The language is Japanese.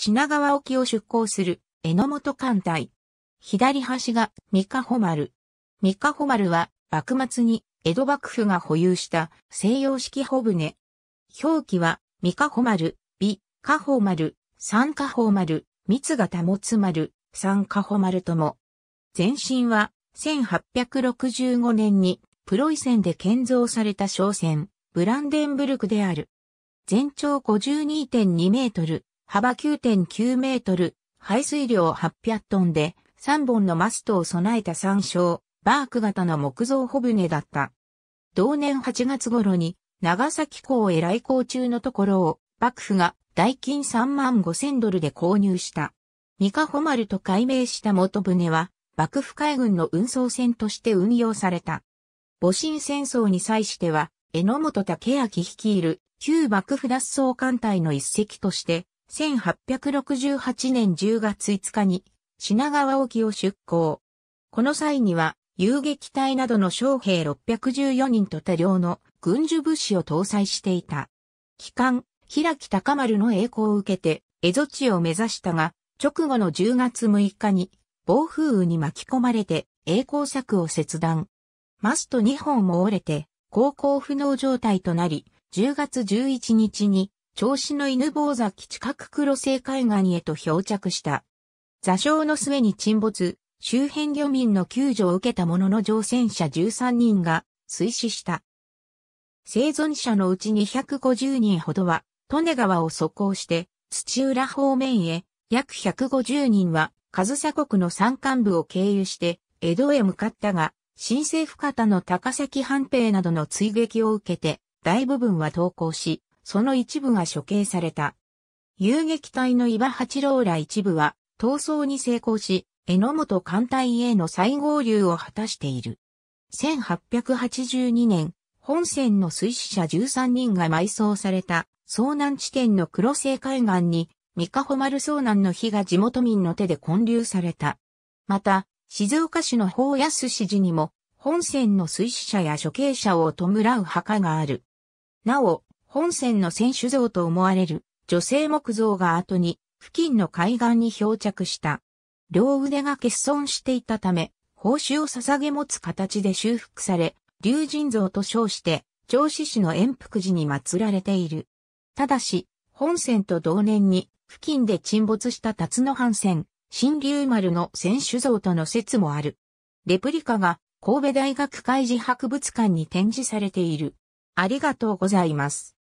品川沖を出港する、榎本艦隊。左端が三河穂丸。三河穂丸は、幕末に江戸幕府が保有した西洋式帆船。表記は、三河穂丸、美、加穂丸、三加穂丸、三が保つ丸、三加穂丸とも。前身は、1865年に、プロイセンで建造された商船、ブランデンブルクである。全長52.2メートル、幅9.9メートル、排水量800トンで、3本のマストを備えた参照、バーク型の木造帆船だった。同年8月頃に、長崎港へ来港中のところを、幕府が代金3万5千ドルで購入した。三ヶ穂丸と改名した元船は、幕府海軍の運送船として運用された。戊辰戦争に際しては、榎本武明率いる旧幕府脱走艦隊の一隻として、1868年10月5日に品川沖を出港。この際には遊撃隊などの将兵614人と多量の軍需物資を搭載していた。機関、平木高丸の栄光を受けて、蝦夷地を目指したが、直後の10月6日に、暴風雨に巻き込まれて、栄光策を切断。マスト2本も折れて、航行不能状態となり、10月11日に調子の犬坊崎近く黒瀬海岸へと漂着した。座礁の末に沈没、周辺漁民の救助を受けたものの乗船者13人が水死した。生存者のうち250人ほどは、利根川を走行して、土浦方面へ、約150人は、上総国の山間部を経由して、江戸へ向かったが、新政府方の高崎藩兵などの追撃を受けて、大部分は投降し、その一部が処刑された。遊撃隊の伊庭八郎ら一部は、逃走に成功し、榎本艦隊への再合流を果たしている。1882年、本船の水死者13人が埋葬された遭難地点の黒瀬海岸に、三ヶ穂丸遭難の日が地元民の手で建立された。また、静岡市の法安市寺にも、本船の水死者や処刑者を弔う墓がある。なお、本船の船首像と思われる女性木像が後に付近の海岸に漂着した。両腕が欠損していたため、報酬を捧げ持つ形で修復され、竜神像と称して、銚子市の延福寺に祀られている。ただし、本船と同年に付近で沈没した辰野藩船、新竜丸の船首像との説もある。レプリカが神戸大学海事博物館に展示されている。ありがとうございます。